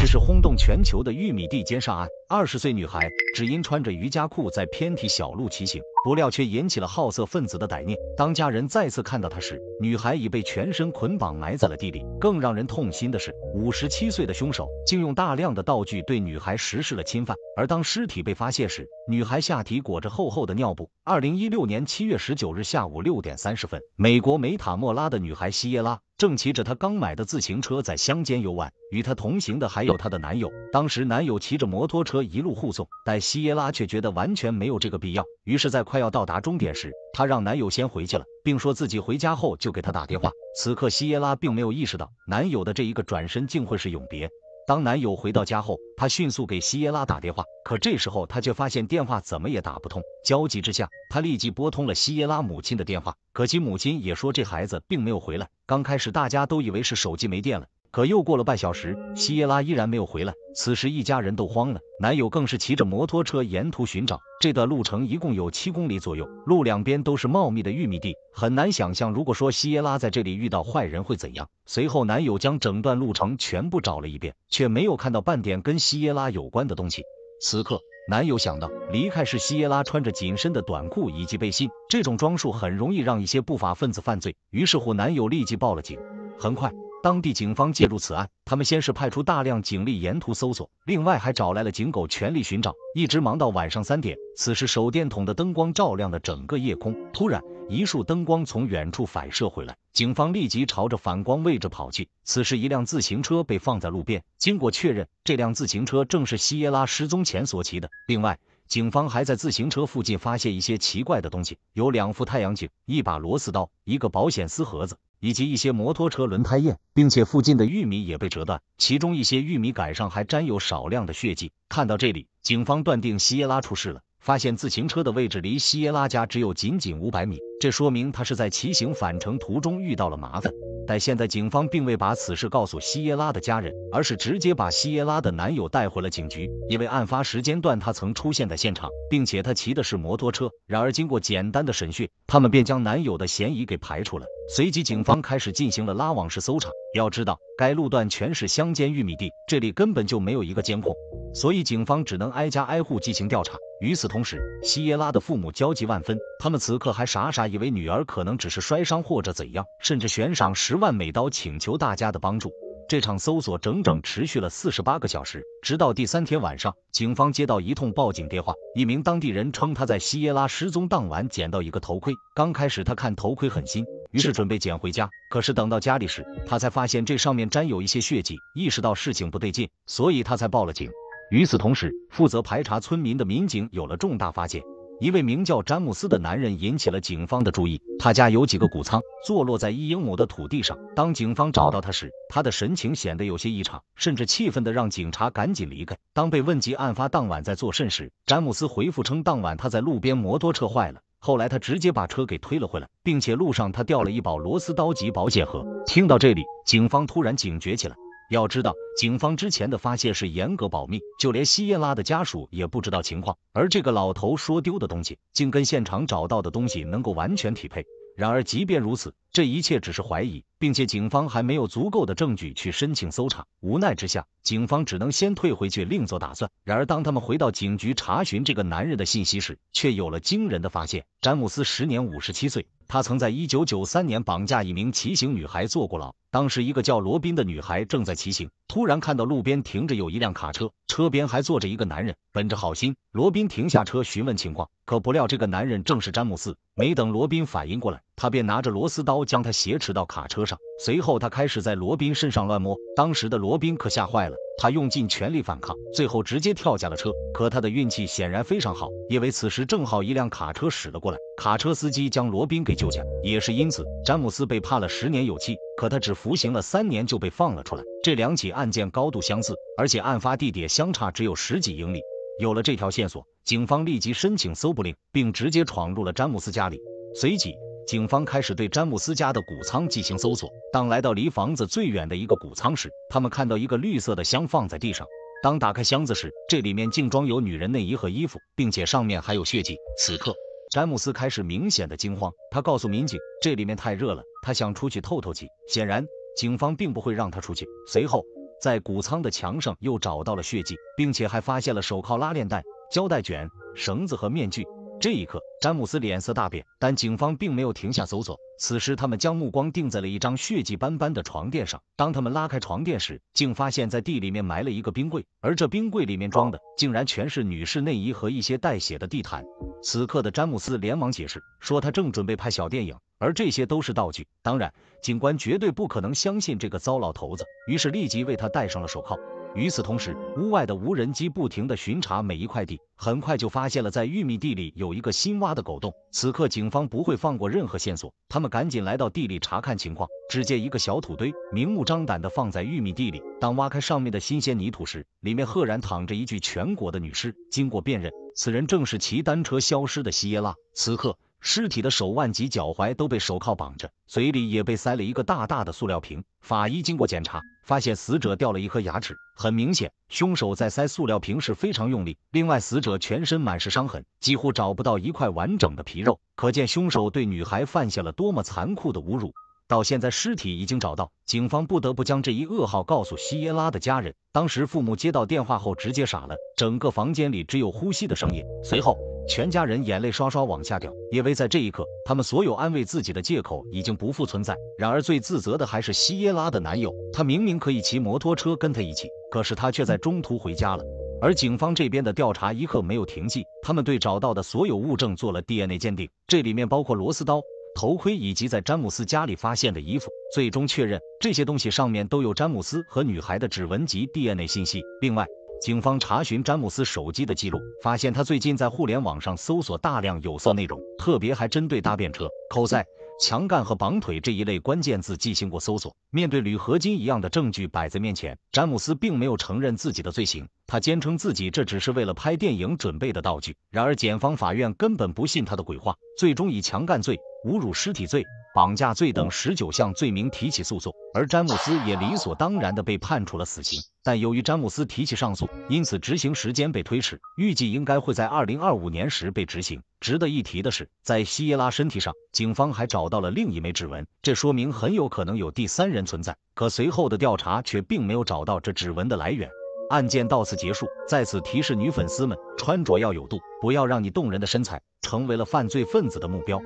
这是轰动全球的玉米地间上岸，二十岁女孩只因穿着瑜伽裤在偏僻小路骑行。不料却引起了好色分子的歹念。当家人再次看到她时，女孩已被全身捆绑埋在了地里。更让人痛心的是，五十七岁的凶手竟用大量的道具对女孩实施了侵犯。而当尸体被发现时，女孩下体裹着厚厚的尿布。二零一六年七月十九日下午六点三十分，美国梅塔莫拉的女孩希耶拉正骑着她刚买的自行车在乡间游玩，与她同行的还有她的男友。当时男友骑着摩托车一路护送，但希耶拉却觉得完全没有这个必要，于是，在快要到达终点时，她让男友先回去了，并说自己回家后就给他打电话。此刻，希耶拉并没有意识到男友的这一个转身竟会是永别。当男友回到家后，她迅速给希耶拉打电话，可这时候她却发现电话怎么也打不通。焦急之下，她立即拨通了希耶拉母亲的电话，可惜母亲也说这孩子并没有回来。刚开始大家都以为是手机没电了。可又过了半小时，西耶拉依然没有回来。此时一家人都慌了，男友更是骑着摩托车沿途寻找。这段路程一共有七公里左右，路两边都是茂密的玉米地，很难想象，如果说西耶拉在这里遇到坏人会怎样。随后，男友将整段路程全部找了一遍，却没有看到半点跟西耶拉有关的东西。此刻，男友想到离开时西耶拉穿着紧身的短裤以及背心，这种装束很容易让一些不法分子犯罪。于是乎，男友立即报了警。很快。当地警方介入此案，他们先是派出大量警力沿途搜索，另外还找来了警狗全力寻找，一直忙到晚上三点。此时手电筒的灯光照亮了整个夜空，突然一束灯光从远处反射回来，警方立即朝着反光位置跑去。此时一辆自行车被放在路边，经过确认，这辆自行车正是希耶拉失踪前所骑的。另外，警方还在自行车附近发现一些奇怪的东西，有两副太阳镜、一把螺丝刀、一个保险丝盒子。以及一些摩托车轮胎印，并且附近的玉米也被折断，其中一些玉米杆上还沾有少量的血迹。看到这里，警方断定希耶拉出事了。发现自行车的位置离希耶拉家只有仅仅五百米。这说明他是在骑行返程途中遇到了麻烦，但现在警方并未把此事告诉希耶拉的家人，而是直接把希耶拉的男友带回了警局，因为案发时间段他曾出现在现场，并且他骑的是摩托车。然而，经过简单的审讯，他们便将男友的嫌疑给排除了。随即，警方开始进行了拉网式搜查。要知道，该路段全是乡间玉米地，这里根本就没有一个监控，所以警方只能挨家挨户进行调查。与此同时，希耶拉的父母焦急万分，他们此刻还傻傻。以为女儿可能只是摔伤或者怎样，甚至悬赏十万美刀请求大家的帮助。这场搜索整整持续了四十八个小时，直到第三天晚上，警方接到一通报警电话，一名当地人称他在希耶拉失踪当晚捡到一个头盔。刚开始他看头盔很新，于是准备捡回家，可是等到家里时，他才发现这上面沾有一些血迹，意识到事情不对劲，所以他才报了警。与此同时，负责排查村民的民警有了重大发现。一位名叫詹姆斯的男人引起了警方的注意。他家有几个谷仓，坐落在一英亩的土地上。当警方找到他时，他的神情显得有些异常，甚至气愤的让警察赶紧离开。当被问及案发当晚在做甚时，詹姆斯回复称，当晚他在路边摩托车坏了，后来他直接把车给推了回来，并且路上他掉了一把螺丝刀及保险盒。听到这里，警方突然警觉起来。要知道，警方之前的发现是严格保密，就连希耶拉的家属也不知道情况。而这个老头说丢的东西，竟跟现场找到的东西能够完全匹配。然而，即便如此。这一切只是怀疑，并且警方还没有足够的证据去申请搜查。无奈之下，警方只能先退回去，另做打算。然而，当他们回到警局查询这个男人的信息时，却有了惊人的发现：詹姆斯，时年五十七岁，他曾在一九九三年绑架一名骑行女孩坐过牢。当时，一个叫罗宾的女孩正在骑行，突然看到路边停着有一辆卡车，车边还坐着一个男人。本着好心，罗宾停下车询问情况，可不料这个男人正是詹姆斯。没等罗宾反应过来。他便拿着螺丝刀将他挟持到卡车上，随后他开始在罗宾身上乱摸。当时的罗宾可吓坏了，他用尽全力反抗，最后直接跳下了车。可他的运气显然非常好，因为此时正好一辆卡车驶了过来，卡车司机将罗宾给救下。也是因此，詹姆斯被判了十年有期可他只服刑了三年就被放了出来。这两起案件高度相似，而且案发地点相差只有十几英里。有了这条线索，警方立即申请搜捕令，并直接闯入了詹姆斯家里，随即。警方开始对詹姆斯家的谷仓进行搜索。当来到离房子最远的一个谷仓时，他们看到一个绿色的箱放在地上。当打开箱子时，这里面竟装有女人内衣和衣服，并且上面还有血迹。此刻，詹姆斯开始明显的惊慌，他告诉民警：“这里面太热了，他想出去透透气。”显然，警方并不会让他出去。随后，在谷仓的墙上又找到了血迹，并且还发现了手铐、拉链袋、胶带卷、绳子和面具。这一刻，詹姆斯脸色大变，但警方并没有停下搜索。此时，他们将目光定在了一张血迹斑斑的床垫上。当他们拉开床垫时，竟发现在地里面埋了一个冰柜，而这冰柜里面装的竟然全是女士内衣和一些带血的地毯。此刻的詹姆斯连忙解释，说他正准备拍小电影，而这些都是道具。当然，警官绝对不可能相信这个糟老头子，于是立即为他戴上了手铐。与此同时，屋外的无人机不停地巡查每一块地，很快就发现了在玉米地里有一个新挖的狗洞。此刻，警方不会放过任何线索，他们赶紧来到地里查看情况。只见一个小土堆，明目张胆地放在玉米地里。当挖开上面的新鲜泥土时，里面赫然躺着一具全国的女尸。经过辨认，此人正是骑单车消失的西耶拉。此刻。尸体的手腕及脚踝都被手铐绑着，嘴里也被塞了一个大大的塑料瓶。法医经过检查，发现死者掉了一颗牙齿，很明显，凶手在塞塑料瓶时非常用力。另外，死者全身满是伤痕，几乎找不到一块完整的皮肉，可见凶手对女孩犯下了多么残酷的侮辱。到现在，尸体已经找到，警方不得不将这一噩耗告诉希耶拉的家人。当时，父母接到电话后直接傻了，整个房间里只有呼吸的声音。随后，全家人眼泪刷刷往下掉，因为在这一刻，他们所有安慰自己的借口已经不复存在。然而，最自责的还是希耶拉的男友，他明明可以骑摩托车跟她一起，可是他却在中途回家了。而警方这边的调查一刻没有停息，他们对找到的所有物证做了 DNA 鉴定，这里面包括螺丝刀。头盔以及在詹姆斯家里发现的衣服，最终确认这些东西上面都有詹姆斯和女孩的指纹及 DNA 信息。另外，警方查询詹姆斯手机的记录，发现他最近在互联网上搜索大量有色内容，特别还针对搭便车、口塞、强干和绑腿这一类关键字进行过搜索。面对铝合金一样的证据摆在面前，詹姆斯并没有承认自己的罪行，他坚称自己这只是为了拍电影准备的道具。然而，检方法院根本不信他的鬼话，最终以强干罪。侮辱尸体罪、绑架罪等十九项罪名提起诉讼，而詹姆斯也理所当然地被判处了死刑。但由于詹姆斯提起上诉，因此执行时间被推迟，预计应该会在二零二五年时被执行。值得一提的是，在希耶拉身体上，警方还找到了另一枚指纹，这说明很有可能有第三人存在。可随后的调查却并没有找到这指纹的来源。案件到此结束。在此提示女粉丝们，穿着要有度，不要让你动人的身材成为了犯罪分子的目标。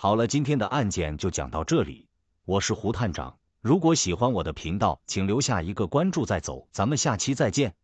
好了，今天的案件就讲到这里。我是胡探长，如果喜欢我的频道，请留下一个关注再走。咱们下期再见。